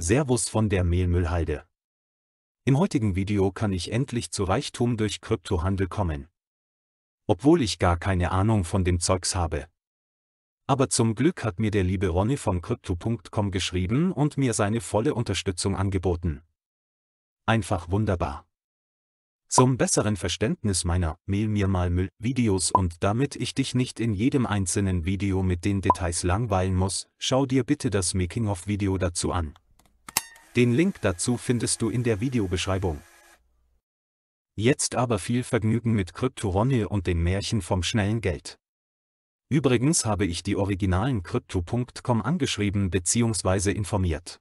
Servus von der Mehlmüllhalde. Im heutigen Video kann ich endlich zu Reichtum durch Kryptohandel kommen. Obwohl ich gar keine Ahnung von dem Zeugs habe. Aber zum Glück hat mir der liebe Ronny von Crypto.com geschrieben und mir seine volle Unterstützung angeboten. Einfach wunderbar. Zum besseren Verständnis meiner Mehl mir mal Müll Videos und damit ich dich nicht in jedem einzelnen Video mit den Details langweilen muss, schau dir bitte das Making-of-Video dazu an. Den Link dazu findest du in der Videobeschreibung. Jetzt aber viel Vergnügen mit Kryptoronne und den Märchen vom schnellen Geld. Übrigens habe ich die originalen Crypto.com angeschrieben bzw. informiert.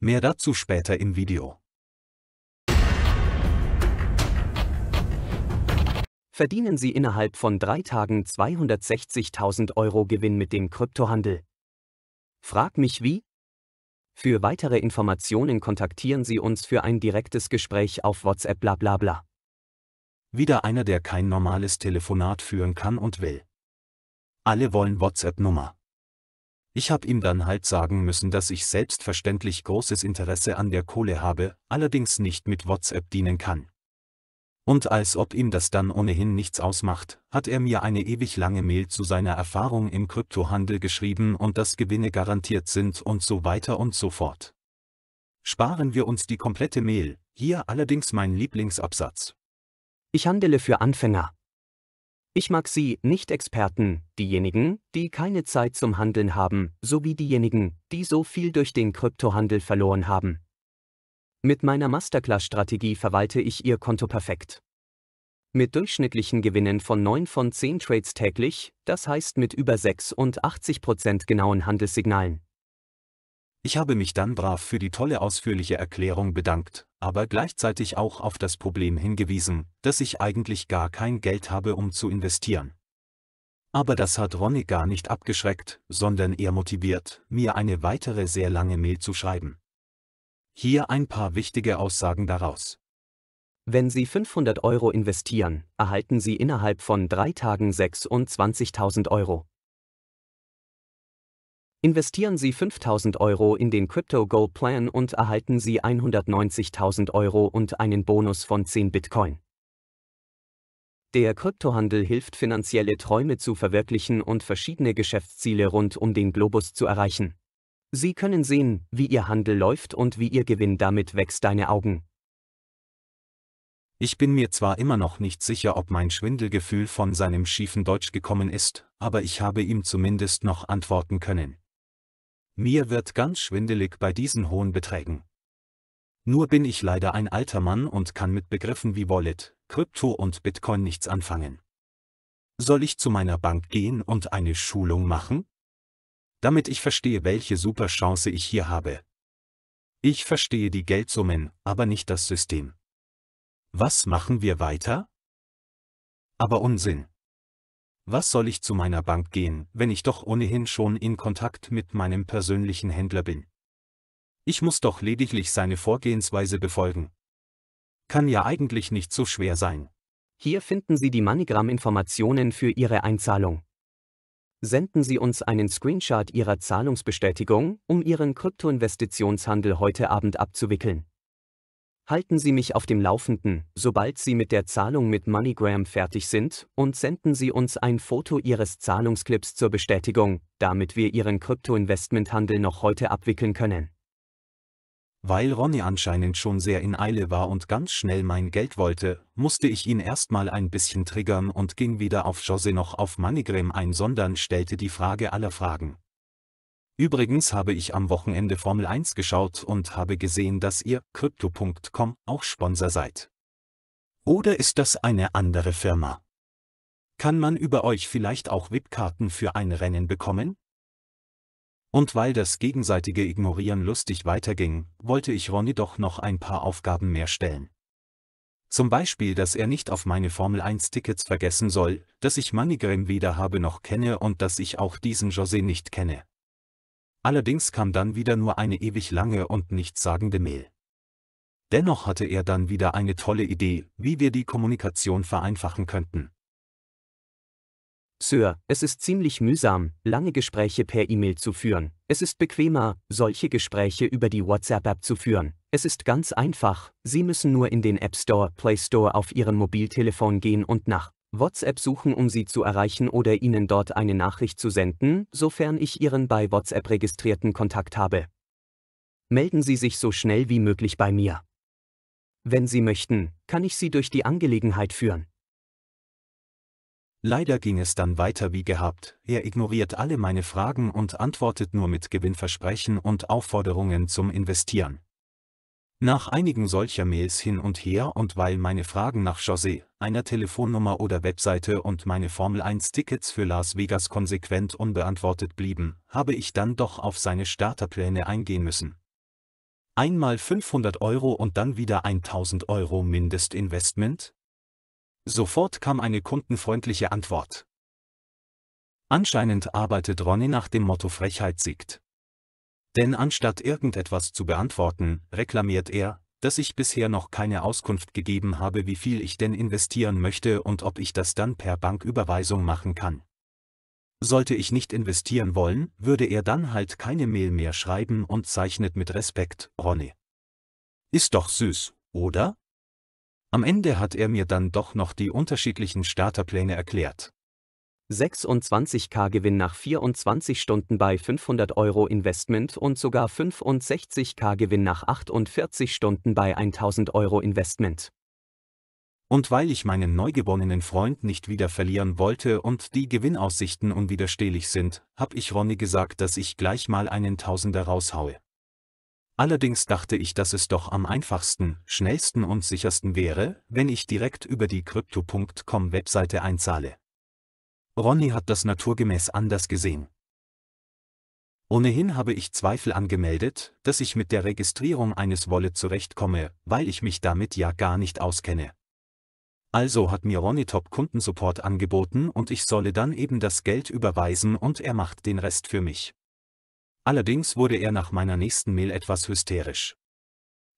Mehr dazu später im Video. Verdienen Sie innerhalb von drei Tagen 260.000 Euro Gewinn mit dem Kryptohandel? Frag mich wie? Für weitere Informationen kontaktieren Sie uns für ein direktes Gespräch auf WhatsApp bla bla bla. Wieder einer, der kein normales Telefonat führen kann und will. Alle wollen WhatsApp-Nummer. Ich habe ihm dann halt sagen müssen, dass ich selbstverständlich großes Interesse an der Kohle habe, allerdings nicht mit WhatsApp dienen kann und als ob ihm das dann ohnehin nichts ausmacht, hat er mir eine ewig lange Mail zu seiner Erfahrung im Kryptohandel geschrieben und dass Gewinne garantiert sind und so weiter und so fort. Sparen wir uns die komplette Mail, hier allerdings mein Lieblingsabsatz. Ich handele für Anfänger. Ich mag sie, Nicht-Experten, diejenigen, die keine Zeit zum Handeln haben, sowie diejenigen, die so viel durch den Kryptohandel verloren haben. Mit meiner Masterclass-Strategie verwalte ich Ihr Konto perfekt. Mit durchschnittlichen Gewinnen von 9 von 10 Trades täglich, das heißt mit über 86% genauen Handelssignalen. Ich habe mich dann brav für die tolle ausführliche Erklärung bedankt, aber gleichzeitig auch auf das Problem hingewiesen, dass ich eigentlich gar kein Geld habe, um zu investieren. Aber das hat Ronny gar nicht abgeschreckt, sondern eher motiviert, mir eine weitere sehr lange Mail zu schreiben. Hier ein paar wichtige Aussagen daraus. Wenn Sie 500 Euro investieren, erhalten Sie innerhalb von drei Tagen 26.000 Euro. Investieren Sie 5.000 Euro in den Crypto Goal Plan und erhalten Sie 190.000 Euro und einen Bonus von 10 Bitcoin. Der Kryptohandel hilft finanzielle Träume zu verwirklichen und verschiedene Geschäftsziele rund um den Globus zu erreichen. Sie können sehen, wie Ihr Handel läuft und wie Ihr Gewinn damit wächst deine Augen. Ich bin mir zwar immer noch nicht sicher, ob mein Schwindelgefühl von seinem schiefen Deutsch gekommen ist, aber ich habe ihm zumindest noch antworten können. Mir wird ganz schwindelig bei diesen hohen Beträgen. Nur bin ich leider ein alter Mann und kann mit Begriffen wie Wallet, Krypto und Bitcoin nichts anfangen. Soll ich zu meiner Bank gehen und eine Schulung machen? damit ich verstehe, welche super Chance ich hier habe. Ich verstehe die Geldsummen, aber nicht das System. Was machen wir weiter? Aber Unsinn. Was soll ich zu meiner Bank gehen, wenn ich doch ohnehin schon in Kontakt mit meinem persönlichen Händler bin? Ich muss doch lediglich seine Vorgehensweise befolgen. Kann ja eigentlich nicht so schwer sein. Hier finden Sie die MoneyGram-Informationen für Ihre Einzahlung. Senden Sie uns einen Screenshot Ihrer Zahlungsbestätigung, um Ihren Kryptoinvestitionshandel heute Abend abzuwickeln. Halten Sie mich auf dem Laufenden, sobald Sie mit der Zahlung mit MoneyGram fertig sind, und senden Sie uns ein Foto Ihres Zahlungsclips zur Bestätigung, damit wir Ihren Kryptoinvestmenthandel noch heute abwickeln können. Weil Ronny anscheinend schon sehr in Eile war und ganz schnell mein Geld wollte, musste ich ihn erstmal ein bisschen triggern und ging weder auf José noch auf MoneyGram ein, sondern stellte die Frage aller Fragen. Übrigens habe ich am Wochenende Formel 1 geschaut und habe gesehen, dass ihr, Crypto.com, auch Sponsor seid. Oder ist das eine andere Firma? Kann man über euch vielleicht auch VIP-Karten für ein Rennen bekommen? Und weil das gegenseitige Ignorieren lustig weiterging, wollte ich Ronny doch noch ein paar Aufgaben mehr stellen. Zum Beispiel, dass er nicht auf meine Formel 1 Tickets vergessen soll, dass ich Manigram weder habe noch kenne und dass ich auch diesen José nicht kenne. Allerdings kam dann wieder nur eine ewig lange und nichtssagende Mail. Dennoch hatte er dann wieder eine tolle Idee, wie wir die Kommunikation vereinfachen könnten. Sir, es ist ziemlich mühsam, lange Gespräche per E-Mail zu führen. Es ist bequemer, solche Gespräche über die WhatsApp-App zu führen. Es ist ganz einfach, Sie müssen nur in den App Store, Play Store auf Ihrem Mobiltelefon gehen und nach WhatsApp suchen, um Sie zu erreichen oder Ihnen dort eine Nachricht zu senden, sofern ich Ihren bei WhatsApp registrierten Kontakt habe. Melden Sie sich so schnell wie möglich bei mir. Wenn Sie möchten, kann ich Sie durch die Angelegenheit führen. Leider ging es dann weiter wie gehabt, er ignoriert alle meine Fragen und antwortet nur mit Gewinnversprechen und Aufforderungen zum Investieren. Nach einigen solcher Mails hin und her und weil meine Fragen nach José, einer Telefonnummer oder Webseite und meine Formel 1 Tickets für Las Vegas konsequent unbeantwortet blieben, habe ich dann doch auf seine Starterpläne eingehen müssen. Einmal 500 Euro und dann wieder 1000 Euro Mindestinvestment? Sofort kam eine kundenfreundliche Antwort. Anscheinend arbeitet Ronny nach dem Motto Frechheit siegt. Denn anstatt irgendetwas zu beantworten, reklamiert er, dass ich bisher noch keine Auskunft gegeben habe, wie viel ich denn investieren möchte und ob ich das dann per Banküberweisung machen kann. Sollte ich nicht investieren wollen, würde er dann halt keine Mail mehr schreiben und zeichnet mit Respekt, Ronny. Ist doch süß, oder? Am Ende hat er mir dann doch noch die unterschiedlichen Starterpläne erklärt. 26k Gewinn nach 24 Stunden bei 500 Euro Investment und sogar 65k Gewinn nach 48 Stunden bei 1000 Euro Investment. Und weil ich meinen neugeborenen Freund nicht wieder verlieren wollte und die Gewinnaussichten unwiderstehlich sind, habe ich Ronny gesagt, dass ich gleich mal einen Tausender raushaue. Allerdings dachte ich, dass es doch am einfachsten, schnellsten und sichersten wäre, wenn ich direkt über die Crypto.com Webseite einzahle. Ronny hat das naturgemäß anders gesehen. Ohnehin habe ich Zweifel angemeldet, dass ich mit der Registrierung eines Wallet zurechtkomme, weil ich mich damit ja gar nicht auskenne. Also hat mir Ronny Top Kundensupport angeboten und ich solle dann eben das Geld überweisen und er macht den Rest für mich allerdings wurde er nach meiner nächsten Mail etwas hysterisch.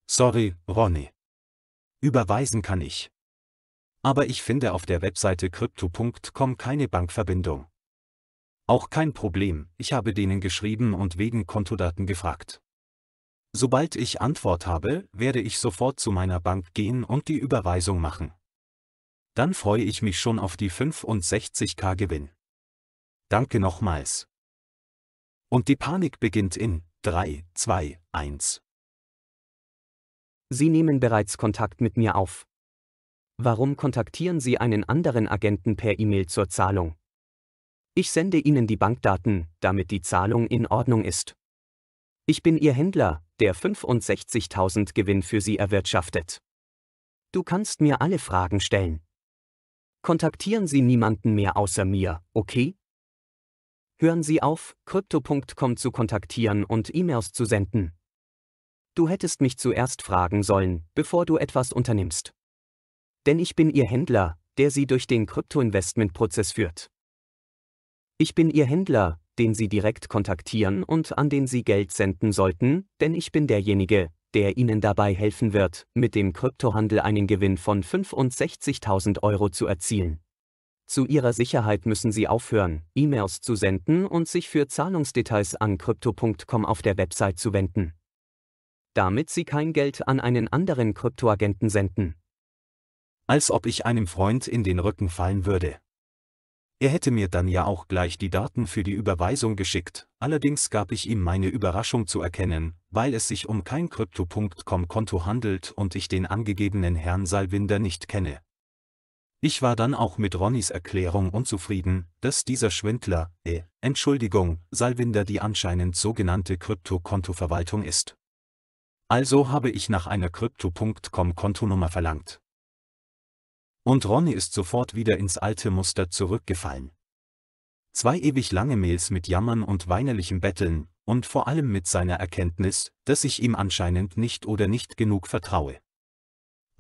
Sorry, Ronny. Überweisen kann ich. Aber ich finde auf der Webseite crypto.com keine Bankverbindung. Auch kein Problem, ich habe denen geschrieben und wegen Kontodaten gefragt. Sobald ich Antwort habe, werde ich sofort zu meiner Bank gehen und die Überweisung machen. Dann freue ich mich schon auf die 65k Gewinn. Danke nochmals. Und die Panik beginnt in 3, 2, 1. Sie nehmen bereits Kontakt mit mir auf. Warum kontaktieren Sie einen anderen Agenten per E-Mail zur Zahlung? Ich sende Ihnen die Bankdaten, damit die Zahlung in Ordnung ist. Ich bin Ihr Händler, der 65.000 Gewinn für Sie erwirtschaftet. Du kannst mir alle Fragen stellen. Kontaktieren Sie niemanden mehr außer mir, okay? hören Sie auf, crypto.com zu kontaktieren und E-Mails zu senden. Du hättest mich zuerst fragen sollen, bevor du etwas unternimmst. Denn ich bin Ihr Händler, der Sie durch den Krypto-Investment-Prozess führt. Ich bin Ihr Händler, den Sie direkt kontaktieren und an den Sie Geld senden sollten, denn ich bin derjenige, der Ihnen dabei helfen wird, mit dem Kryptohandel einen Gewinn von 65.000 Euro zu erzielen. Zu ihrer Sicherheit müssen sie aufhören, E-Mails zu senden und sich für Zahlungsdetails an crypto.com auf der Website zu wenden. Damit sie kein Geld an einen anderen Kryptoagenten senden. Als ob ich einem Freund in den Rücken fallen würde. Er hätte mir dann ja auch gleich die Daten für die Überweisung geschickt, allerdings gab ich ihm meine Überraschung zu erkennen, weil es sich um kein Crypto.com-Konto handelt und ich den angegebenen Herrn Salwinder nicht kenne. Ich war dann auch mit Ronnys Erklärung unzufrieden, dass dieser Schwindler, äh, Entschuldigung, Salwinder die anscheinend sogenannte Krypto-Kontoverwaltung ist. Also habe ich nach einer kryptocom kontonummer verlangt. Und Ronny ist sofort wieder ins alte Muster zurückgefallen. Zwei ewig lange Mails mit Jammern und weinerlichem Betteln, und vor allem mit seiner Erkenntnis, dass ich ihm anscheinend nicht oder nicht genug vertraue.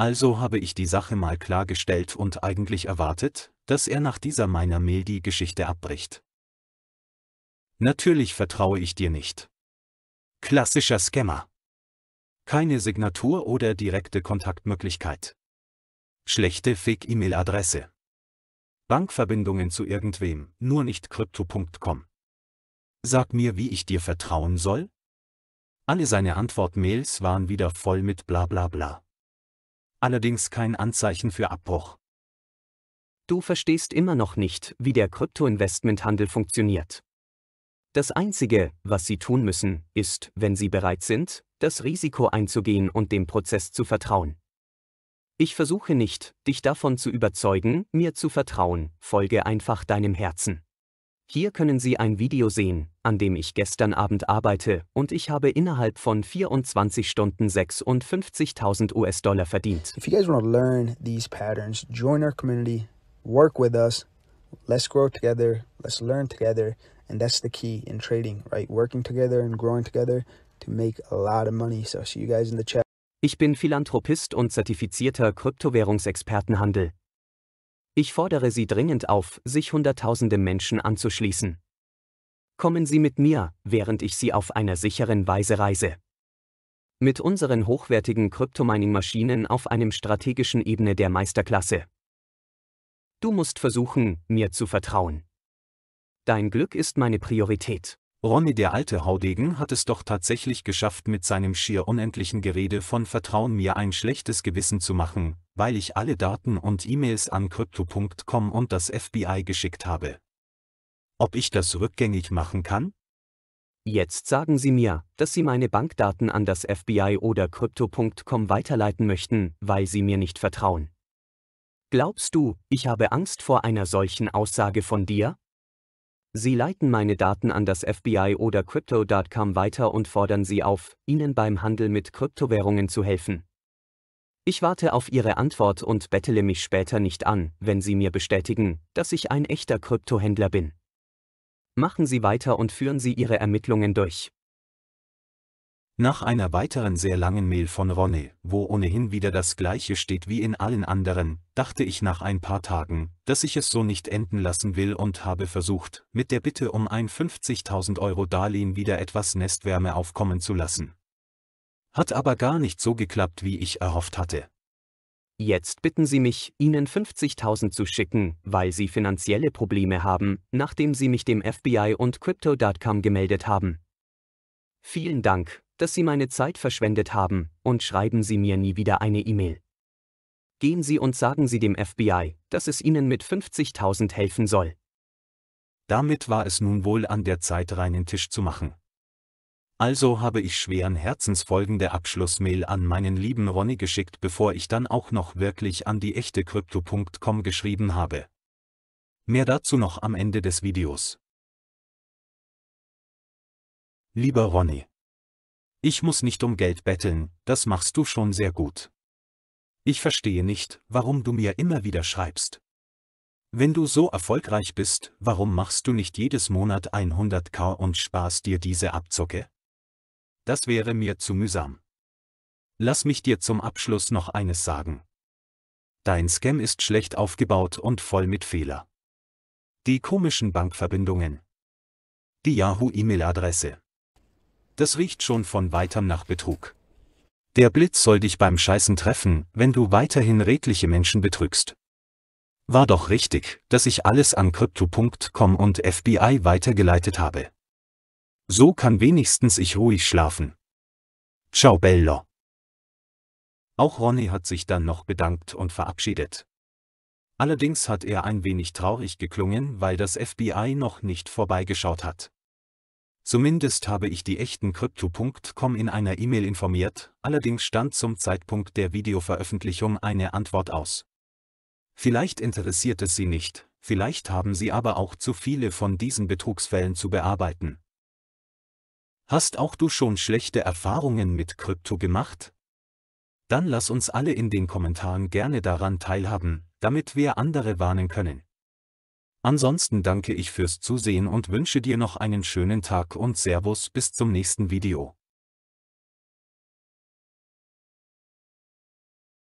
Also habe ich die Sache mal klargestellt und eigentlich erwartet, dass er nach dieser meiner Mail die Geschichte abbricht. Natürlich vertraue ich dir nicht. Klassischer Scammer. Keine Signatur oder direkte Kontaktmöglichkeit. Schlechte Fake-E-Mail-Adresse. Bankverbindungen zu irgendwem, nur nicht crypto.com. Sag mir, wie ich dir vertrauen soll? Alle seine Antwortmails waren wieder voll mit Blablabla. Bla bla allerdings kein Anzeichen für Abbruch. Du verstehst immer noch nicht, wie der Kryptoinvestmenthandel funktioniert. Das Einzige, was Sie tun müssen, ist, wenn Sie bereit sind, das Risiko einzugehen und dem Prozess zu vertrauen. Ich versuche nicht, dich davon zu überzeugen, mir zu vertrauen, folge einfach deinem Herzen. Hier können Sie ein Video sehen, an dem ich gestern Abend arbeite, und ich habe innerhalb von 24 Stunden 56.000 US-Dollar verdient. If you guys want to learn these patterns, join our community, work with us, let's grow together, let's learn together, and that's the key in trading, right? Working together and growing together to make a lot of money. So I'll see you guys in the chat. Ich bin Philanthropist und zertifizierter Kryptowährungsexpertenhandel. Ich fordere Sie dringend auf, sich Hunderttausende Menschen anzuschließen. Kommen Sie mit mir, während ich Sie auf einer sicheren Weise reise. Mit unseren hochwertigen Kryptomining-Maschinen auf einem strategischen Ebene der Meisterklasse. Du musst versuchen, mir zu vertrauen. Dein Glück ist meine Priorität. Ronny der alte Haudegen hat es doch tatsächlich geschafft, mit seinem schier unendlichen Gerede von Vertrauen mir ein schlechtes Gewissen zu machen, weil ich alle Daten und E-Mails an crypto.com und das FBI geschickt habe ob ich das rückgängig machen kann? Jetzt sagen Sie mir, dass Sie meine Bankdaten an das FBI oder Crypto.com weiterleiten möchten, weil Sie mir nicht vertrauen. Glaubst du, ich habe Angst vor einer solchen Aussage von dir? Sie leiten meine Daten an das FBI oder Crypto.com weiter und fordern sie auf, ihnen beim Handel mit Kryptowährungen zu helfen. Ich warte auf Ihre Antwort und bettele mich später nicht an, wenn Sie mir bestätigen, dass ich ein echter Kryptohändler bin. Machen Sie weiter und führen Sie Ihre Ermittlungen durch. Nach einer weiteren sehr langen Mail von Ronny, wo ohnehin wieder das gleiche steht wie in allen anderen, dachte ich nach ein paar Tagen, dass ich es so nicht enden lassen will und habe versucht, mit der Bitte um ein 50.000 Euro Darlehen wieder etwas Nestwärme aufkommen zu lassen. Hat aber gar nicht so geklappt, wie ich erhofft hatte. Jetzt bitten Sie mich, Ihnen 50.000 zu schicken, weil Sie finanzielle Probleme haben, nachdem Sie mich dem FBI und Crypto.com gemeldet haben. Vielen Dank, dass Sie meine Zeit verschwendet haben, und schreiben Sie mir nie wieder eine E-Mail. Gehen Sie und sagen Sie dem FBI, dass es Ihnen mit 50.000 helfen soll. Damit war es nun wohl an der Zeit, reinen Tisch zu machen also habe ich schweren Herzens folgende Abschlussmail an meinen lieben Ronny geschickt, bevor ich dann auch noch wirklich an die echte Crypto.com geschrieben habe. Mehr dazu noch am Ende des Videos. Lieber Ronny. Ich muss nicht um Geld betteln, das machst du schon sehr gut. Ich verstehe nicht, warum du mir immer wieder schreibst. Wenn du so erfolgreich bist, warum machst du nicht jedes Monat 100k und sparst dir diese Abzocke? das wäre mir zu mühsam. Lass mich dir zum Abschluss noch eines sagen. Dein Scam ist schlecht aufgebaut und voll mit Fehler. Die komischen Bankverbindungen. Die Yahoo-E-Mail-Adresse. Das riecht schon von weitem nach Betrug. Der Blitz soll dich beim Scheißen treffen, wenn du weiterhin redliche Menschen betrügst. War doch richtig, dass ich alles an Crypto.com und FBI weitergeleitet habe. So kann wenigstens ich ruhig schlafen. Ciao Bello. Auch Ronny hat sich dann noch bedankt und verabschiedet. Allerdings hat er ein wenig traurig geklungen, weil das FBI noch nicht vorbeigeschaut hat. Zumindest habe ich die echten Crypto.com in einer E-Mail informiert, allerdings stand zum Zeitpunkt der Videoveröffentlichung eine Antwort aus. Vielleicht interessiert es Sie nicht, vielleicht haben Sie aber auch zu viele von diesen Betrugsfällen zu bearbeiten. Hast auch du schon schlechte Erfahrungen mit Krypto gemacht? Dann lass uns alle in den Kommentaren gerne daran teilhaben, damit wir andere warnen können. Ansonsten danke ich fürs Zusehen und wünsche dir noch einen schönen Tag und Servus bis zum nächsten Video.